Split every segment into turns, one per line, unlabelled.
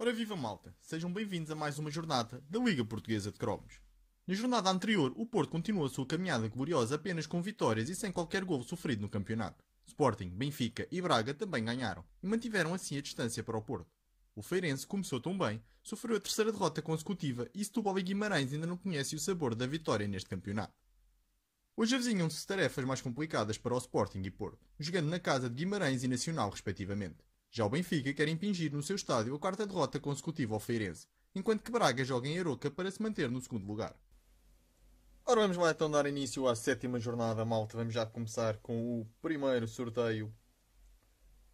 Ora viva malta, sejam bem-vindos a mais uma jornada da Liga Portuguesa de Cromos. Na jornada anterior, o Porto continuou a sua caminhada gloriosa apenas com vitórias e sem qualquer gol sofrido no campeonato. Sporting, Benfica e Braga também ganharam e mantiveram assim a distância para o Porto. O Feirense começou tão bem, sofreu a terceira derrota consecutiva e Setúbal e Guimarães ainda não conhece o sabor da vitória neste campeonato. Hoje avizinham-se tarefas mais complicadas para o Sporting e Porto, jogando na casa de Guimarães e Nacional, respectivamente. Já o Benfica quer impingir no seu estádio a quarta derrota consecutiva ao Feirense, enquanto que Braga joga em Aroca para se manter no segundo lugar. Ora, vamos lá então dar início à sétima jornada, malta. Vamos já começar com o primeiro sorteio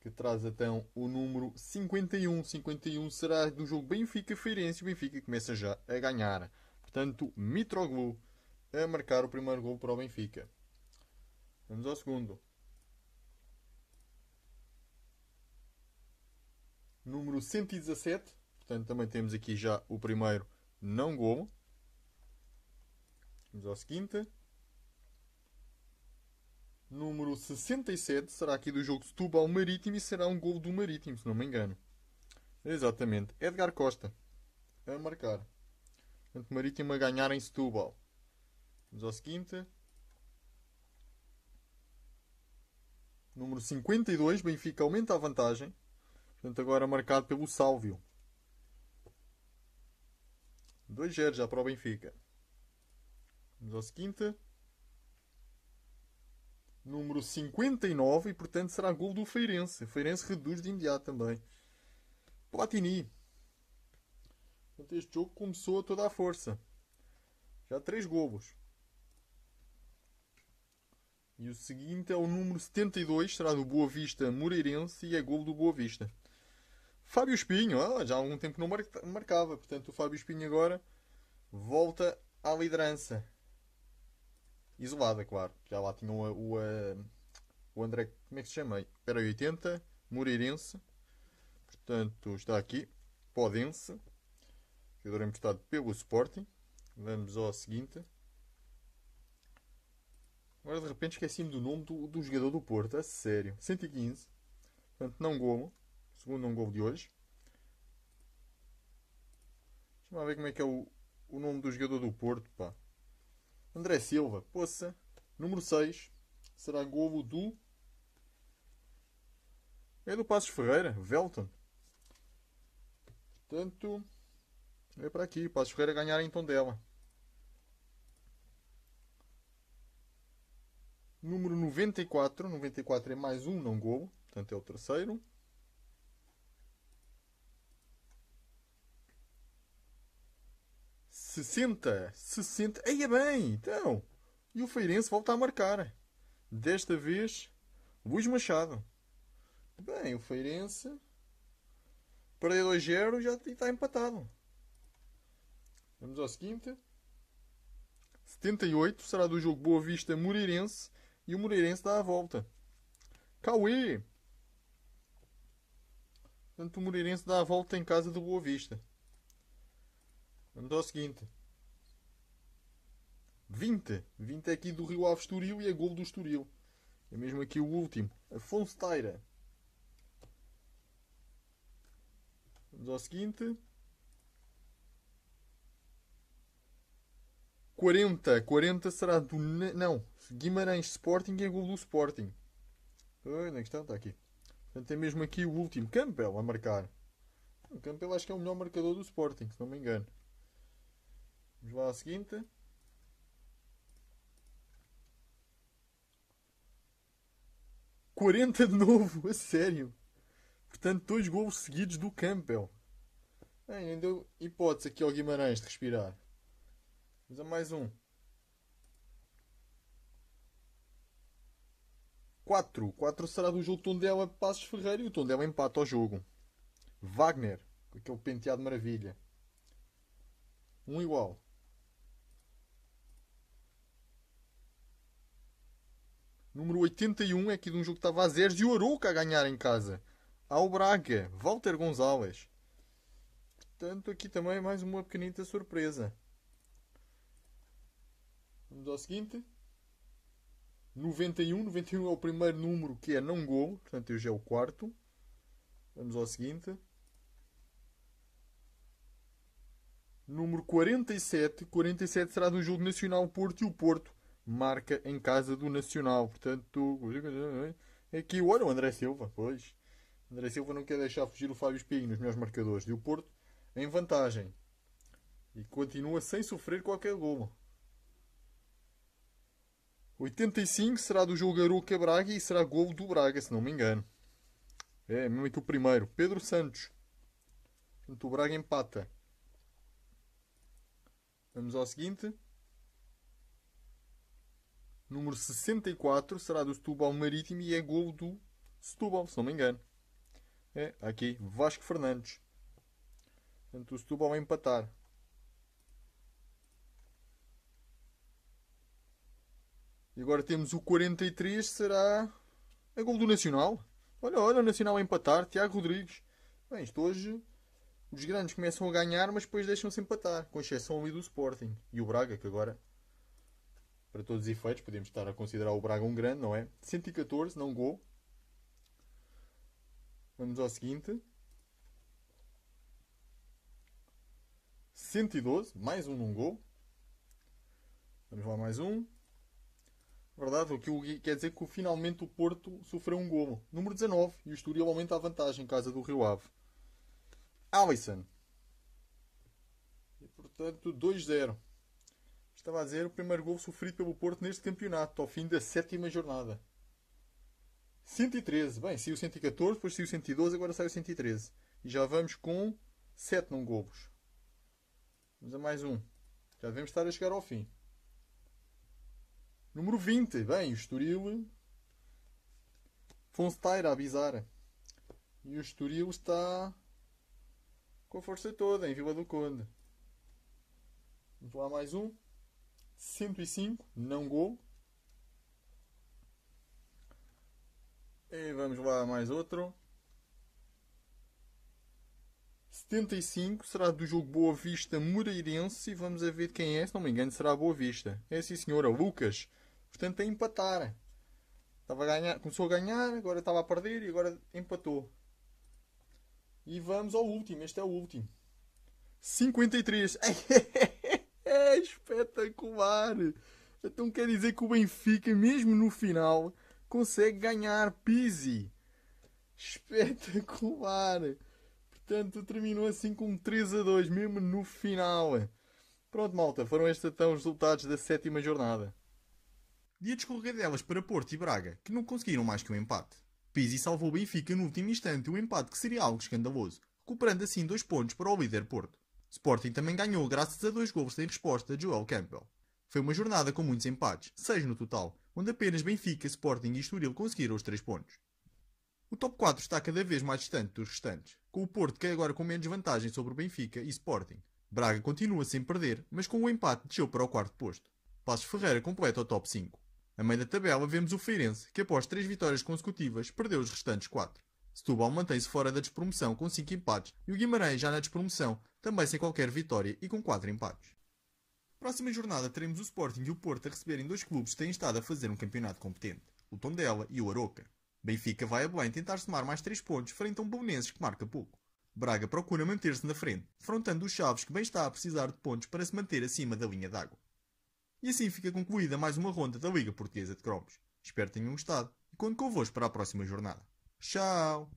que traz então o número 51. 51 será do jogo Benfica-Feirense. O Benfica começa já a ganhar. Portanto, Mitroglou a marcar o primeiro gol para o Benfica. Vamos ao segundo. número 117. Portanto, também temos aqui já o primeiro não gol. Vamos ao seguinte. Número 67 será aqui do jogo Setúbal Marítimo e será um gol do Marítimo, se não me engano. Exatamente. Edgar Costa a marcar. Portanto, Marítimo a ganhar em Setúbal. Vamos ao seguinte. Número 52, Benfica aumenta a vantagem. Portanto, agora é marcado pelo Sálvio. 2-0 já para o Benfica. Vamos ao seguinte. Número 59 e, portanto, será gol do Feirense. O Feirense reduz de imediato também. Platini. Portanto, este jogo começou a toda a força. Já 3 golos. E o seguinte é o número 72, será do Boa Vista Moreirense e é golo do Boa Vista. Fábio Espinho, ah, já há algum tempo não marcava, portanto o Fábio Espinho agora volta à liderança. Isolada, claro. Já lá tinham o, o, eh, o André, como é que se chama? Espera 80, Moreirense. Portanto, está aqui, Podense, jogador emprestado pelo Sporting. Vamos ao seguinte. Agora de repente esqueci-me do nome do, do jogador do Porto, a sério. 115, portanto não golo segundo não gol de hoje. Deixa-me ver como é que é o, o nome do jogador do Porto, pá. André Silva, poça, número 6, será golo do... É do Passos Ferreira, Velton. Portanto, é para aqui, Passos Ferreira ganhar em Tondela. Número 94, 94 é mais um não golo, portanto é o terceiro. 60, 60. Aí é bem, então. E o Feirense volta a marcar. Desta vez, Luís Machado. Bem, o Feirense perdeu 2-0 já está empatado. Vamos ao seguinte. 78 será do jogo Boa Vista Moreirense e o Moreirense dá a volta. Cauê! Portanto, o Moreirense dá a volta em casa do Boa Vista. Vamos ao seguinte. 20. 20 é aqui do Rio Ave Estoril e é gol do Estoril. É mesmo aqui o último. Afonso Taira. Vamos ao seguinte. 40. 40 será do. Não. Guimarães Sporting é gol do Sporting. Oi, onde é que está? Está aqui. Portanto, é mesmo aqui o último. Campbell a marcar. O Campbell acho que é o melhor marcador do Sporting, se não me engano. Vamos lá ao seguinte. Quarenta de novo, a sério. Portanto, dois gols seguidos do Campbell. Bem, ainda deu hipótese aqui ao Guimarães de respirar. Vamos a mais um. 4. 4 será do jogo Tondela Passos Ferreira e o Tondela empata ao jogo. Wagner, com aquele penteado maravilha. Um igual. Número 81 é aqui de um jogo que estava a 0 e o Arouca a ganhar em casa. Ao Braga, Walter Gonzalez. Portanto, aqui também mais uma pequenita surpresa. Vamos ao seguinte. 91. 91 é o primeiro número que é não gol. Portanto, hoje é o quarto. Vamos ao seguinte. Número 47. 47 será do jogo nacional Porto e o Porto marca em casa do Nacional. Portanto, é aqui olha o André Silva, pois. André Silva não quer deixar fugir o Fábio Espinho nos melhores marcadores. E o Porto em vantagem. E continua sem sofrer qualquer golo. 85 será do jogo Aruca Braga e será golo do Braga, se não me engano. É, mesmo que o primeiro. Pedro Santos. Portanto, o Braga empata. Vamos ao seguinte número 64, será do Setúbal Marítimo e é golo do Setúbal, se não me engano. É, aqui, Vasco Fernandes. Portanto, o Setúbal vai empatar. E agora temos o 43, será... É gol do Nacional. Olha, olha, o Nacional a empatar, Tiago Rodrigues. Bem, isto hoje... Os grandes começam a ganhar, mas depois deixam-se empatar, com exceção ali do Sporting. E o Braga, que agora para todos os efeitos, podemos estar a considerar o Braga um grande, não é? 114, não gol. Vamos ao seguinte. 112, mais um não gol. Vamos lá, mais um. Verdade, o que quer dizer é que finalmente o Porto sofreu um golo. Número 19, e o Estoril aumenta a vantagem em casa do Rio Ave. Alisson. E portanto, 2-0. Estava a dizer o primeiro gol sofrido pelo Porto neste campeonato, ao fim da sétima jornada. 113. Bem, saiu 114, depois saiu 112, agora saiu 113. E já vamos com 7 não golos. Vamos a mais um. Já devemos estar a chegar ao fim. Número 20. Bem, o Estoril. Fonsteira a avisar. E o Estoril está com a força toda em Vila do Conde. Vamos lá mais um. 105, não gol. E vamos lá, mais outro. 75 será do jogo Boa Vista Moreirense. E vamos a ver quem é, se não me engano, será Boa Vista. É sim, senhora, Lucas. Portanto, a é empatar. Estava a ganhar, começou a ganhar, agora estava a perder e agora empatou. E vamos ao último, este é o último. 53. espetacular. Então quer dizer que o Benfica, mesmo no final, consegue ganhar Pizzi. Espetacular. Portanto, terminou assim com 3 a 2, mesmo no final. Pronto, malta, foram estes então os resultados da sétima jornada. Dia de delas para Porto e Braga, que não conseguiram mais que um empate. Pizzi salvou o Benfica no último instante, um empate que seria algo escandaloso, recuperando assim dois pontos para o líder Porto. Sporting também ganhou graças a dois gols sem resposta de Joel Campbell. Foi uma jornada com muitos empates, seis no total, onde apenas Benfica, Sporting e Estoril conseguiram os três pontos. O top 4 está cada vez mais distante dos restantes, com o Porto que é agora com menos vantagem sobre o Benfica e Sporting. Braga continua sem perder, mas com o empate desceu para o quarto posto. Passos Ferreira completa o top 5. A meio da tabela vemos o Feirense, que após 3 vitórias consecutivas perdeu os restantes 4. Setúbal mantém-se fora da despromoção com 5 empates e o Guimarães já na despromoção também sem qualquer vitória e com 4 empates. Próxima jornada teremos o Sporting e o Porto a receberem dois clubes que têm estado a fazer um campeonato competente, o Tondela e o Aroca. Benfica vai a bem tentar somar mais 3 pontos frente a um Belenenses que marca pouco. Braga procura manter-se na frente, frontando os Chaves que bem está a precisar de pontos para se manter acima da linha d'água. E assim fica concluída mais uma ronda da Liga Portuguesa de Cromos. Espero que tenham gostado e conto convosco para a próxima jornada. Tchau!